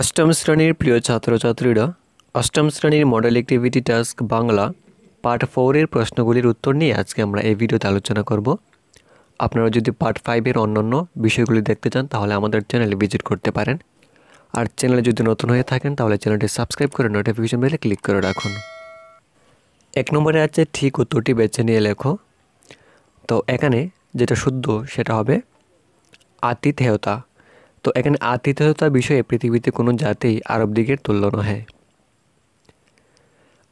অষ্টম শ্রেণীর প্রিয় ছাত্রছাত্রীরা অষ্টম শ্রেণীর model activity task Bangla part ফোরের প্রশ্নগুলির উত্তর নিয়ে আজকে আমরা এই ভিডিওতে আলোচনা করব আপনারা যদি পার্ট ফাইভের অন্যান্য বিষয়গুলি দেখতে চান তাহলে আমাদের চ্যানেলে ভিজিট করতে পারেন আর চ্যানেলে যদি নতুন হয়ে থাকেন তাহলে চ্যানেলটি সাবস্ক্রাইব করে নোটিফিকেশন বেলে ক্লিক করে রাখুন এক নম্বরে আছে ঠিক উত্তরটি বেছে নিয়ে লেখো তো এখানে যেটা শুদ্ধ সেটা হবে আতিথেয়তা তো এখানে আতিথেয়তা বিষয়ে পৃথিবীতে কোনো জাতেই আরব দিকের তুল্য নহে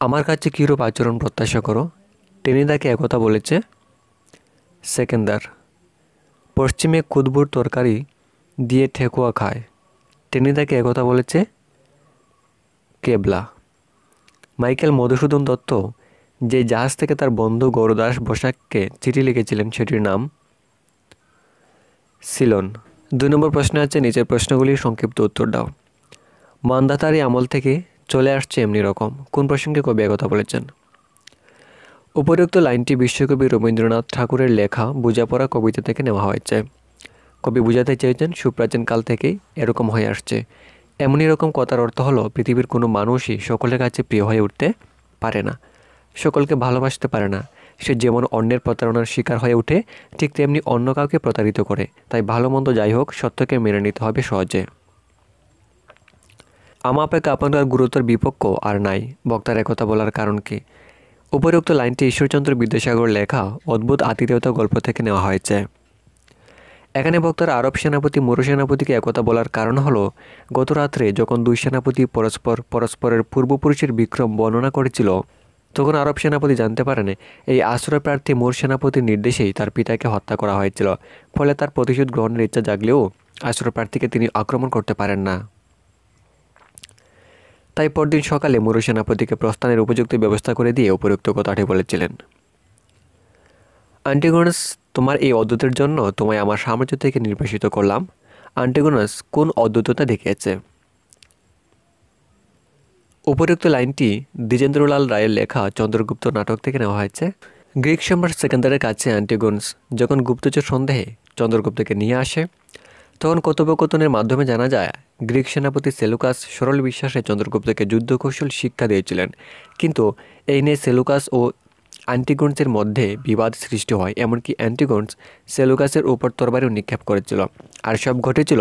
আমার কাছে কীরূপ আচরণ প্রত্যাশা করো টেনিদাকে একথা বলেছে সেকেন্দার পশ্চিমে কুদবুর তরকারি দিয়ে ঠেকুয়া খায় টেনিদাকে একথা বলেছে কেবলা মাইকেল মধুসূদন দত্ত যে জাহাজ থেকে তার বন্ধু গৌরদাস বসাককে চিঠি লিখেছিলেন সেটির নাম সিলন দুই নম্বর প্রশ্ন আছে নিচের প্রশ্নগুলির সংক্ষিপ্ত উত্তর দাও মান্দাতারি আমল থেকে চলে আসছে এমনি রকম কোন প্রসঙ্গে কবি একথা বলেছেন উপরোক্ত লাইনটি বিশ্বকবি রবীন্দ্রনাথ ঠাকুরের লেখা বোঝাপড়া কবিতা থেকে নেওয়া হয়েছে কবি বুঝাতে চেয়েছেন সুপ্রাচীন কাল থেকেই এরকম হয়ে আসছে এমনই রকম কথার অর্থ হলো পৃথিবীর কোনো মানুষই সকলের কাছে প্রিয় হয়ে উঠতে পারে না সকলকে ভালোবাসতে পারে না সে যেমন অন্যের প্রতারণার শিকার হয়ে ওঠে ঠিক তেমনি অন্য কাউকে প্রতারিত করে তাই ভালো মন্দ যাই হোক সত্যকে মেনে নিতে হবে সহজে আপেক্ষা আপনার গুরুত্বর বিপক্ষ আর নাই বক্তার একথা বলার কারণ কি উপরোক্ত লাইনটি ঈশ্বরচন্দ্র বিদ্যাসাগর লেখা অদ্ভুত আতিথেয়তা গল্প থেকে নেওয়া হয়েছে এখানে বক্তার আরব সেনাপতি মরু সেনাপতিকে একথা বলার কারণ হলো গত রাত্রে যখন দুই সেনাপতি পরস্পর পরস্পরের পূর্বপুরুষের বিক্রম বর্ণনা করেছিল তখন আরব সেনাপতি জানতে পারেন এই আশ্রয় প্রার্থী মোর সেনাপতির নির্দেশেই তার পিতাকে হত্যা করা হয়েছিল ফলে তার প্রতিশোধ গ্রহণের ইচ্ছা জাগলেও আশ্রয় প্রার্থীকে তিনি আক্রমণ করতে পারেন না তাই পরদিন সকালে মোর সেনাপতিকে প্রস্থানের উপযুক্ত ব্যবস্থা করে দিয়ে উপযুক্ত কথাটি বলেছিলেন অ্যান্টিগোনাস তোমার এই অদ্ভুতের জন্য তোমায় আমার সাম্রাজ্য থেকে নির্বাসিত করলাম অ্যান্টিগোনাস কোন অদ্ভুততা দেখিয়েছে উপরোক্ত লাইনটি দ্বিজেন্দ্রলাল রায়ের লেখা চন্দ্রগুপ্ত নাটক থেকে নেওয়া হয়েছে গ্রিক সম্রাট সেকেন্দারের কাছে অ্যান্টিগনস যখন গুপ্তচর সন্দেহে চন্দ্রগুপ্তকে নিয়ে আসে তখন কথোপকথনের মাধ্যমে জানা যায় গ্রিক সেনাপতি সেলুকাস সরল বিশ্বাসে চন্দ্রগুপ্তকে যুদ্ধ কৌশল শিক্ষা দিয়েছিলেন কিন্তু এই নিয়ে সেলুকাস ও অ্যান্টিগনসের মধ্যে বিবাদ সৃষ্টি হয় এমনকি অ্যান্টিগনস সেলুকাসের উপর তরবারিও নিক্ষেপ করেছিল আর সব ঘটেছিল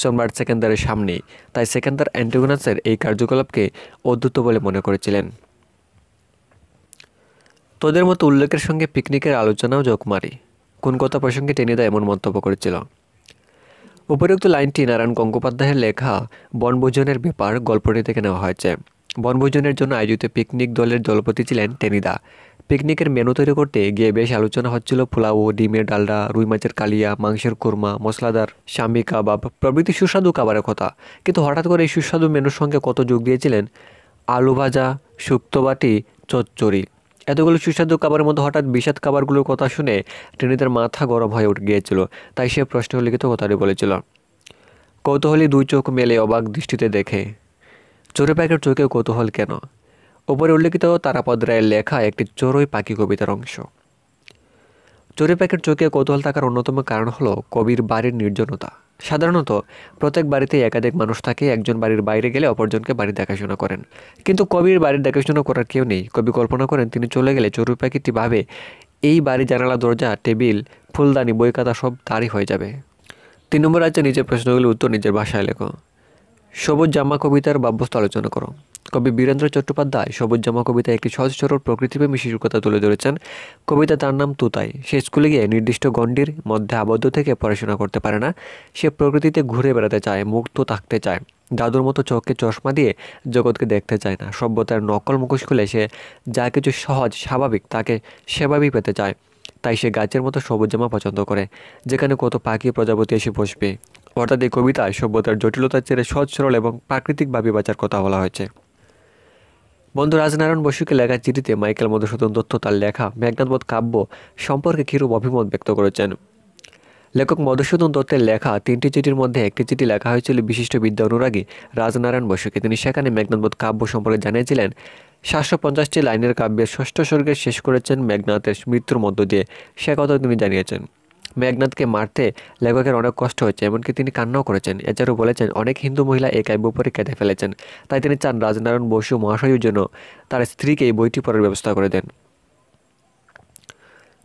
সোমবার সেকেন্দারের সামনে তাই সেকেন্দার অ্যান্টিগোনাসের এই কার্যকলাপকে অদ্ভুত বলে মনে করেছিলেন তোদের মতো উল্লেখের সঙ্গে পিকনিকের আলোচনাও যোগমারি কোন কথা প্রসঙ্গে টেনিদা এমন মন্তব্য করেছিল উপরোক্ত লাইনটি নারায়ণ গঙ্গোপাধ্যায়ের লেখা বনভোজনের ব্যাপার গল্পটি থেকে নেওয়া হয়েছে বনভোজনের জন্য আয়োজিত পিকনিক দলের দলপতি ছিলেন টেনিদা পিকনিকের মেনু তৈরি করতে গিয়ে বেশ আলোচনা হচ্ছিল পোলাও ডিমের ডালডা রুই মাছের কালিয়া মাংসের কুরমা মশলাদার স্বামী কাবাব প্রভৃতি সুস্বাদু খাবারের কথা কিন্তু হঠাৎ করে এই সুস্বাদু মেনুর সঙ্গে কত যোগ দিয়েছিলেন আলু ভাজা শুক্তো বাটি চচ্চড়ি এতগুলো সুস্বাদু খাবারের মধ্যে হঠাৎ বিষাদ খাবারগুলোর কথা শুনে ট্রেনিদের মাথা গরম হয়ে উঠে গিয়েছিল তাই সে প্রশ্ন লিখিত কথাটি বলেছিল কৌতূহলী দুই চোখ মেলে অবাক দৃষ্টিতে দেখে চোরে প্যাকের চোখে কৌতূহল কেন উপরে উল্লেখিত তারাপদ রায়ের লেখা একটি চড়ুই পাখি কবিতার অংশ চড়ুই পাখির চোখে কৌতূহল থাকার অন্যতম কারণ হল কবির বাড়ির নির্জনতা সাধারণত প্রত্যেক বাড়িতে একাধিক মানুষ থাকে একজন বাড়ির বাইরে গেলে অপরজনকে বাড়ির দেখাশোনা করেন কিন্তু কবির বাড়ির দেখাশোনা করার কেউ নেই কবি কল্পনা করেন তিনি চলে গেলে চড়ুই পাখিটি ভাবে এই বাড়ি জানালা দরজা টেবিল ফুলদানি বই খাতা সব তারই হয়ে যাবে তিন নম্বর আছে নিজের প্রশ্নগুলির উত্তর নিজের ভাষায় লেখো সবুজ জামা কবিতার বাব্যস্ত আলোচনা করো কবি বীরেন্দ্র চট্টোপাধ্যায় সবুজ জামা কবিতায় একটি সহজ সরল প্রকৃতিপ্রেমী শিশুর কথা তুলে ধরেছেন কবিতা তার নাম তুতাই সে স্কুলে গিয়ে নির্দিষ্ট গণ্ডির মধ্যে আবদ্ধ থেকে পড়াশোনা করতে পারে না সে প্রকৃতিতে ঘুরে বেড়াতে চায় মুক্ত থাকতে চায় দাদুর মতো চোখকে চশমা দিয়ে জগৎকে দেখতে চায় না সভ্যতার নকল মুখোশ খুলে সে যা কিছু সহজ স্বাভাবিক তাকে সেভাবেই পেতে চায় তাই সে গাছের মতো সবুজ জামা পছন্দ করে যেখানে কত পাখি প্রজাপতি এসে বসবে অর্থাৎ এই কবিতায় সভ্যতার জটিলতা ছেড়ে সহজ সরল এবং প্রাকৃতিকভাবে বাঁচার কথা বলা হয়েছে বন্ধু রাজনারায়ণ বসুকে লেখা চিঠিতে মাইকেল মধুসূদন দত্ত তার লেখা মেঘনাথবোধ কাব্য সম্পর্কে কীরূপ অভিমত ব্যক্ত করেছেন লেখক মধুসূদন দত্তের লেখা তিনটি চিঠির মধ্যে একটি চিঠি লেখা হয়েছিল বিশিষ্ট বিদ্যা অনুরাগী রাজনারায়ণ বসুকে তিনি সেখানে মেঘনাথবোধ কাব্য সম্পর্কে জানিয়েছিলেন সাতশো পঞ্চাশটি লাইনের কাব্যের ষষ্ঠ স্বর্গে শেষ করেছেন মেঘনাথের মৃত্যুর মধ্য দিয়ে সে কথা তিনি জানিয়েছেন মেঘনাথকে মারতে লেখকের অনেক কষ্ট হয়েছে এমনকি তিনি কান্নাও করেছেন এছাড়াও বলেছেন অনেক হিন্দু মহিলা এই কাব্য পরে কেঁদে ফেলেছেন তাই তিনি চান রাজনারায়ণ বসু মহাশয়ের জন্য তার স্ত্রীকে এই বইটি পড়ার ব্যবস্থা করে দেন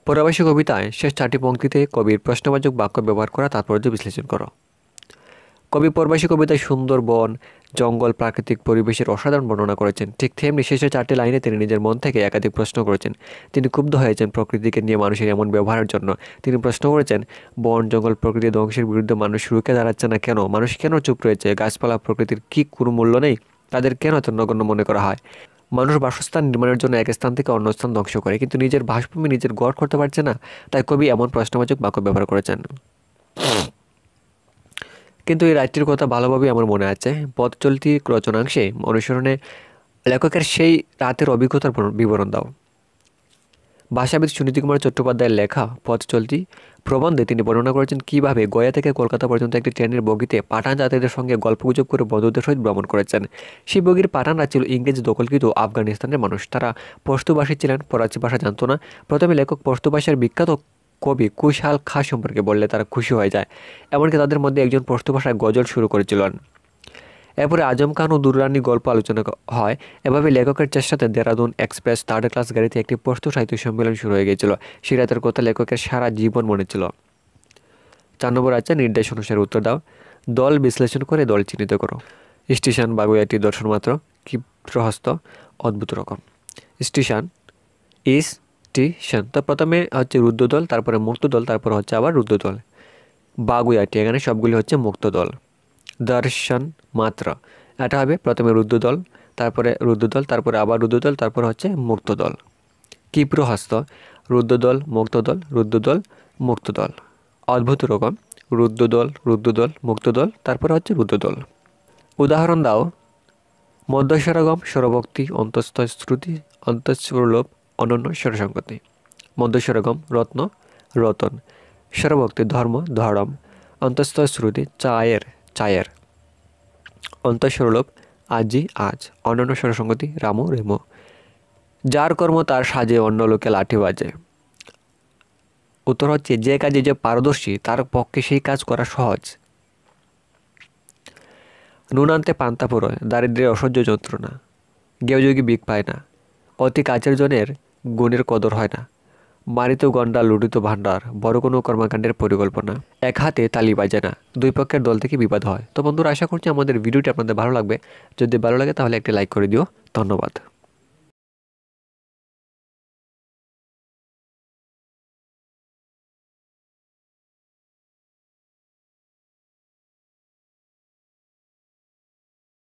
পরবাসী কবিতায় শেষ চারটি পঙ্ক্তিতে কবির প্রশ্নবাচক বাক্য ব্যবহার করা তাৎপর্য বিশ্লেষণ করো কবি পরবাসী কবিতায় সুন্দর বন জঙ্গল প্রাকৃতিক পরিবেশের অসাধারণ বর্ণনা করেছেন ঠিক তেমনি শেষে চারটি লাইনে তিনি নিজের মন থেকে একাধিক প্রশ্ন করেছেন তিনি ক্ষুব্ধ হয়েছেন প্রকৃতিকে নিয়ে মানুষের এমন ব্যবহারের জন্য তিনি প্রশ্ন করেছেন বন জঙ্গল প্রকৃতি ধ্বংসের বিরুদ্ধে মানুষ রুখে দাঁড়াচ্ছে না কেন মানুষ কেন চুপ রয়েছে গাছপালা প্রকৃতির কি কোনো মূল্য নেই তাদের কেন তন্নগণ্য মনে করা হয় মানুষ বাসস্থান নির্মাণের জন্য এক স্থান থেকে অন্য স্থান ধ্বংস করে কিন্তু নিজের বাসভূমি নিজের গড় করতে পারছে না তাই কবি এমন প্রশ্নবাচক বাক্য ব্যবহার করেছেন কিন্তু এই রাজ্যের কথা ভালোভাবেই আমার মনে আছে পথ চলতি রচনাংশে অনুসরণে লেখকের সেই রাতের অভিজ্ঞতার বিবরণ দাও ভাষাবিদ সুনীতি কুমার চট্টোপাধ্যায়ের লেখা পথ চলতি প্রবন্ধে তিনি বর্ণনা করেছেন কীভাবে গয়া থেকে কলকাতা পর্যন্ত একটি ট্রেনের বগিতে পাঠান যাত্রীদের সঙ্গে গল্পগুজব করে বন্ধুদের সহিত ভ্রমণ করেছেন সেই বগির পাঠানরা ছিল ইংরেজ দখলকৃত আফগানিস্তানের মানুষ তারা পশতুভাষী ছিলেন ফরাসি ভাষা জানত না প্রথমে লেখক পশতু বিখ্যাত কবি কুশাল খা সম্পর্কে বললে তারা খুশি হয়ে যায় এমনকি তাদের মধ্যে একজন পশ্চিম ভাষায় গজল শুরু করেছিলেন এরপরে আজম খান ও দুররানির গল্প আলোচনা হয় এভাবে লেখকের চেষ্টাতে দেরাদুন এক্সপ্রেস থার্ড ক্লাস গাড়িতে একটি পশ্চিম সাহিত্য সম্মেলন শুরু হয়ে গিয়েছিল সিরাতের কথা লেখকের সারা জীবন মনে ছিল চার নম্বর আছে নির্দেশ অনুসারে উত্তর দাও দল বিশ্লেষণ করে দল চিহ্নিত করো স্টেশন বাগুয়াটি একটি দর্শন মাত্র ক্ষিপ্রহস্ত অদ্ভুত রকম স্টেশন ইস স্টেশন তো প্রথমে হচ্ছে রুদ্রদল তারপরে মুক্ত দল তারপরে হচ্ছে আবার রুদ্রদল বাগুয়াটি এখানে সবগুলি হচ্ছে মুক্তদল দর্শন মাত্র এটা হবে প্রথমে রুদ্রদল তারপরে রুদ্রদল তারপরে আবার রুদ্রদল তারপর হচ্ছে মুক্তদল কিপ্রহস্ত রুদ্রদল মুক্তদল রুদ্রদল মুক্তদল অদ্ভুত রকম রুদ্রদল রুদ্রদল মুক্তদল তারপরে হচ্ছে রুদ্রদল উদাহরণ দাও মধ্যস্বরগম স্বরভক্তি অন্তঃস্থ শ্রুতি অন্তঃস্বরলোভ অনন্য স্বরসংগতি মধ্যস্বরগম রত্ন রতন স্বরভক্তি ধর্ম ধরম অন্তস্থ শ্রুতি চায়ের চায়ের অন্তঃস্বরলোভ আজি আজ অনন্য স্বরসংগতি রামু রেমো যার কর্ম তার সাজে অন্য লোকে লাঠি বাজে উত্তর হচ্ছে যে কাজে যে পারদর্শী তার পক্ষে সেই কাজ করা সহজ নুনান্তে পান্তা পুরোয় দারিদ্রের অসহ্য যন্ত্রণা গেহযোগী বিক পায় না অতি কাছের জনের গুণের কদর হয় না মারিত গন্ডা লুটিত ভাণ্ডার বড় কোনো কর্মকাণ্ডের পরিকল্পনা এক হাতে তালি বাজে না দুই পক্ষের দল থেকে বিবাদ হয় তো বন্ধুরা আশা করছি আমাদের ভিডিওটি আপনাদের ভালো লাগবে যদি ভালো লাগে তাহলে একটি লাইক করে দিও ধন্যবাদ